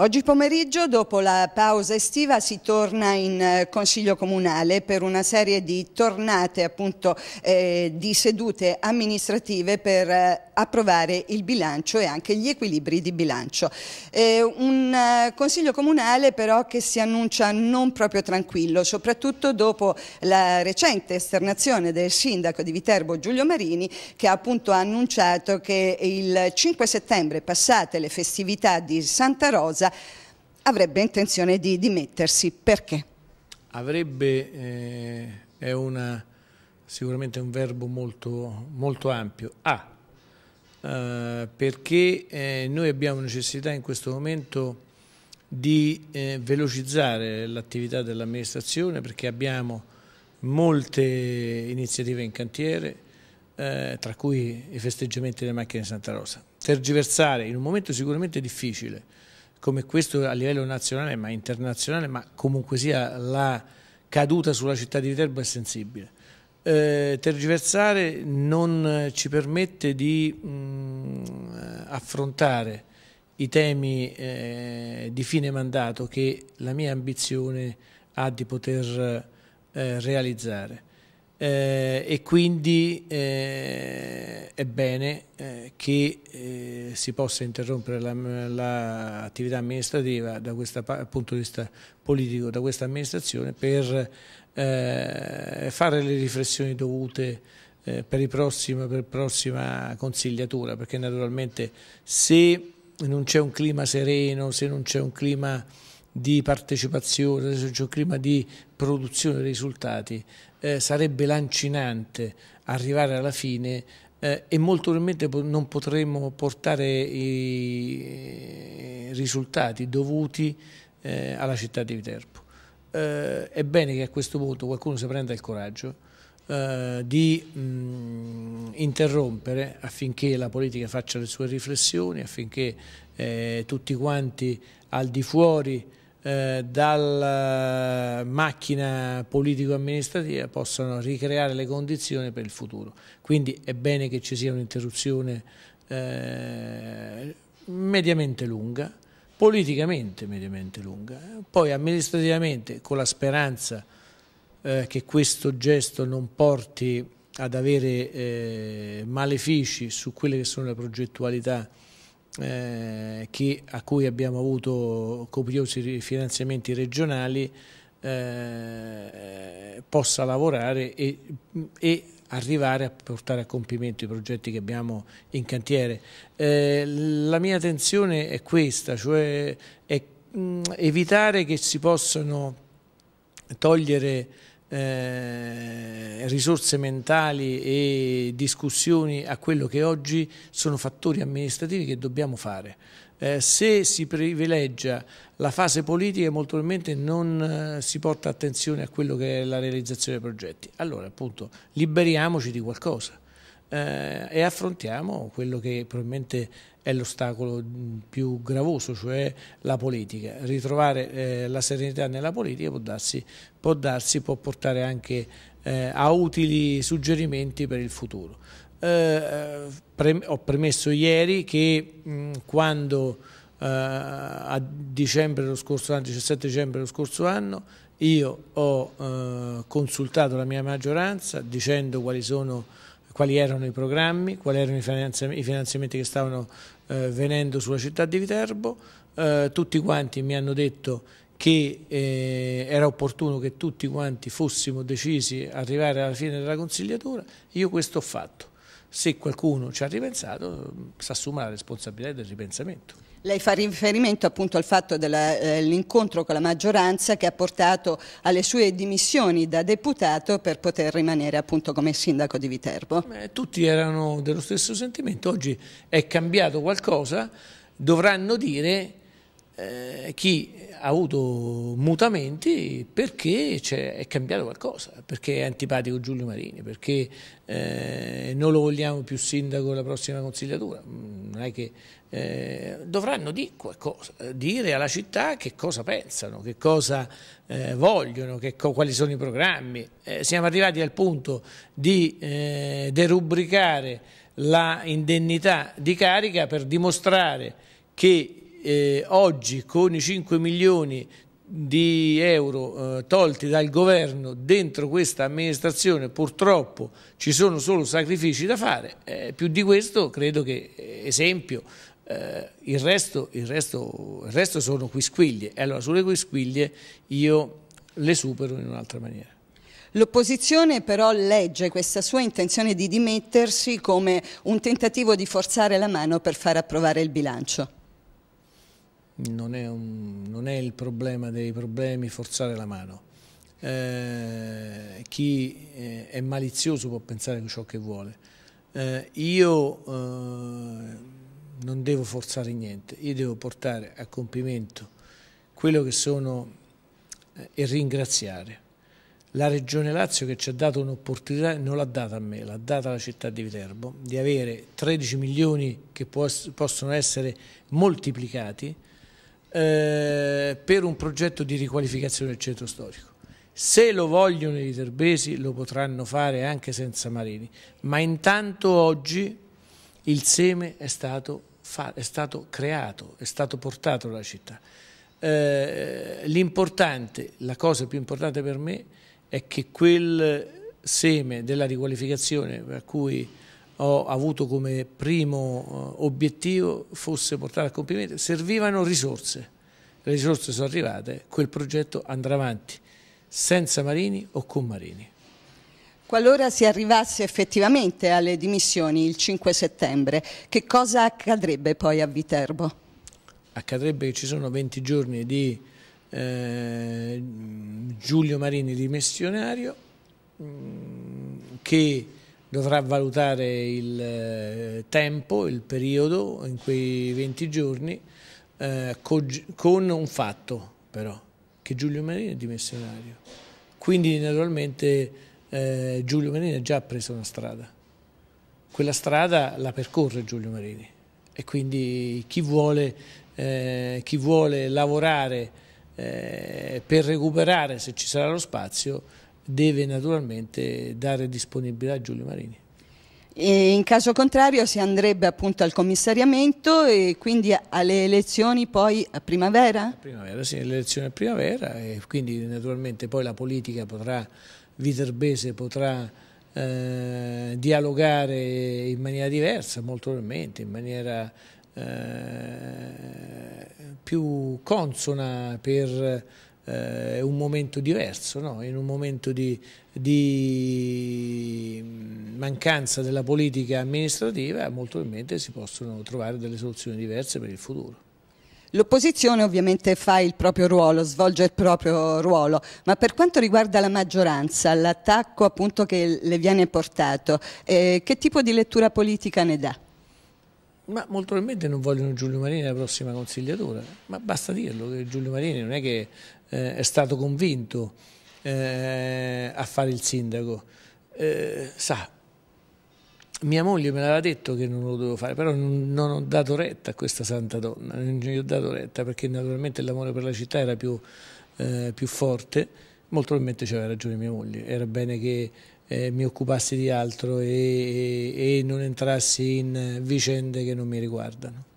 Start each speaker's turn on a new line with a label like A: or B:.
A: Oggi pomeriggio, dopo la pausa estiva, si torna in eh, Consiglio Comunale per una serie di tornate appunto, eh, di sedute amministrative per eh, approvare il bilancio e anche gli equilibri di bilancio. Eh, un eh, Consiglio Comunale però che si annuncia non proprio tranquillo, soprattutto dopo la recente esternazione del sindaco di Viterbo Giulio Marini che ha appunto annunciato che il 5 settembre, passate le festività di Santa Rosa, Mattarella avrebbe intenzione di dimettersi. Perché?
B: Avrebbe eh, è una, sicuramente un verbo molto, molto ampio. A, ah, eh, perché eh, noi abbiamo necessità in questo momento di eh, velocizzare l'attività dell'amministrazione perché abbiamo molte iniziative in cantiere, eh, tra cui i festeggiamenti delle macchine di Santa Rosa. Tergiversare in un momento sicuramente difficile, come questo a livello nazionale ma internazionale, ma comunque sia la caduta sulla città di Viterbo è sensibile. Eh, tergiversare non ci permette di mh, mm, affrontare i temi eh, di fine mandato che la mia ambizione ha di poter eh, realizzare eh, e quindi eh, è bene eh, che eh, si possa interrompere l'attività la, la amministrativa da questo punto di vista politico da questa amministrazione per eh, fare le riflessioni dovute eh, per, la prossimo, prossima consigliatura perché naturalmente se non c'è un clima sereno, se non c'è un clima di partecipazione, clima di produzione dei risultati, eh, sarebbe lancinante arrivare alla fine eh, e molto probabilmente non potremmo portare i risultati dovuti eh, alla città di Viterbo. Eh, è bene che a questo punto qualcuno si prenda il coraggio eh, di mh, interrompere affinché la politica faccia le sue riflessioni, affinché eh, tutti quanti al di fuori eh, dalla eh, macchina politico-amministrativa possano ricreare le condizioni per il futuro. Quindi è bene che ci sia un'interruzione mediamente lunga, politicamente mediamente lunga, poi amministrativamente con la speranza eh, che questo gesto non porti ad avere eh, malefici su quelle che sono le progettualità eh, che, a cui abbiamo avuto copiosi finanziamenti regionali, eh, possa lavorare e, e arrivare a portare a compimento i progetti che abbiamo in cantiere. Eh, la mia attenzione è questa, cioè è, mh, mm, evitare che si possano togliere eh, risorse mentali e discussioni a quello che oggi sono fattori amministrativi che dobbiamo fare. Eh, se si privilegia la fase politica molto probabilmente non eh, si porta attenzione a quello che è la realizzazione dei progetti. Allora appunto liberiamoci di qualcosa eh, e affrontiamo quello che probabilmente è l'ostacolo mm, più gravoso, cioè la politica. Ritrovare eh, la serenità nella politica può darsi, può, darsi, può portare anche eh, a utili suggerimenti per il futuro. Eh, eh, Pre ho premesso ieri che mh, mm, quando eh, a dicembre dello scorso anno, 17 dicembre dello scorso anno, io ho consultato la mia maggioranza dicendo quali sono quali erano i programmi, quali erano i finanziamenti che stavano eh, venendo sulla città di Viterbo, eh, tutti quanti mi hanno detto che eh, era opportuno che tutti quanti fossimo decisi a arrivare alla fine della consigliatura, io questo ho fatto. Se qualcuno ci ha ripensato, mm, si assuma la responsabilità del ripensamento.
A: Lei fa riferimento appunto al fatto dell'incontro eh, con la maggioranza che ha portato alle sue dimissioni da deputato per poter rimanere appunto come sindaco di Viterbo.
B: Beh, tutti erano dello stesso sentimento, oggi è cambiato qualcosa, dovranno dire eh, chi ha avuto mutamenti perché è cambiato qualcosa, perché è antipatico Giulio Marini, perché eh, non lo vogliamo più sindaco la prossima consigliatura, mm, non è che eh, dovranno dire qualcosa, eh, dire alla città che cosa pensano, che cosa eh, vogliono, che co quali sono i programmi. Eh, siamo arrivati al punto di derubricare la indennità di carica per dimostrare che eh, oggi con i 5 milioni di euro eh, tolti dal governo dentro questa amministrazione purtroppo ci sono solo sacrifici da fare eh, più di questo credo che eh, esempio eh, il resto, il, resto, il, resto, sono quisquiglie e allora sulle quisquiglie io le supero in un'altra maniera
A: L'opposizione però legge questa sua intenzione di dimettersi come un tentativo di forzare la mano per far approvare il bilancio
B: non è, un, non è, il problema dei problemi forzare la mano. Eh, chi eh, è malizioso può pensare ciò che vuole. Eh, io eh, non devo forzare niente, io devo portare a compimento quello che sono eh, e ringraziare. La Regione Lazio che ci ha dato un'opportunità, non l'ha data a me, l'ha data alla città di Viterbo, di avere 13 milioni che può, possono essere moltiplicati eh, per un progetto di riqualificazione del centro storico. Se lo vogliono i terbesi lo potranno fare anche senza Marini, ma intanto oggi il seme è stato, è stato creato, è stato portato alla città. Eh, L'importante, la cosa più importante per me è che quel seme della riqualificazione a cui ho avuto come primo eh, obiettivo fosse portare a compimento, servivano risorse, le risorse sono arrivate, quel progetto andrà avanti senza Marini o con Marini.
A: Qualora si arrivasse effettivamente alle dimissioni il 5 settembre, che cosa accadrebbe poi a Viterbo?
B: Accadrebbe che ci sono 20 giorni di eh, Giulio Marini dimissionario mm, che dovrà valutare il eh, tempo, il periodo in quei 20 giorni eh, con un fatto però, che Giulio Marini è dimissionario. Quindi naturalmente eh, Giulio Marini ha già preso una strada. Quella strada la percorre Giulio Marini e quindi chi vuole, eh, chi vuole lavorare eh, per recuperare se ci sarà lo spazio deve naturalmente dare disponibilità a Giulio Marini.
A: E in caso contrario si andrebbe appunto al commissariamento e quindi alle elezioni poi a primavera? A
B: primavera, sì, le elezioni a primavera e quindi naturalmente poi la politica potrà, Viterbese potrà eh, dialogare in maniera diversa, molto probabilmente, in maniera eh, più consona per eh, un momento diverso, no? in un momento di, di, mm, mancanza della politica amministrativa molto probabilmente si possono trovare delle soluzioni diverse per il futuro.
A: L'opposizione ovviamente fa il proprio ruolo, svolge il proprio ruolo, ma per quanto riguarda la maggioranza, l'attacco appunto che le viene portato, eh, che tipo di lettura politica ne dà?
B: Ma molto probabilmente non vogliono Giulio Marini la prossima consigliatura, ma basta dirlo che Giulio Marini non è che eh, è stato convinto eh, a fare il sindaco. Eh, sa, mia moglie me l'aveva detto che non lo dovevo fare, però non, non, ho dato retta a questa santa donna, non gli ho dato retta perché naturalmente l'amore per la città era più, eh, più forte, molto probabilmente c'aveva ragione mia moglie, era bene che eh, mi occupassi di altro e, e, e non entrassi in vicende che non mi riguardano.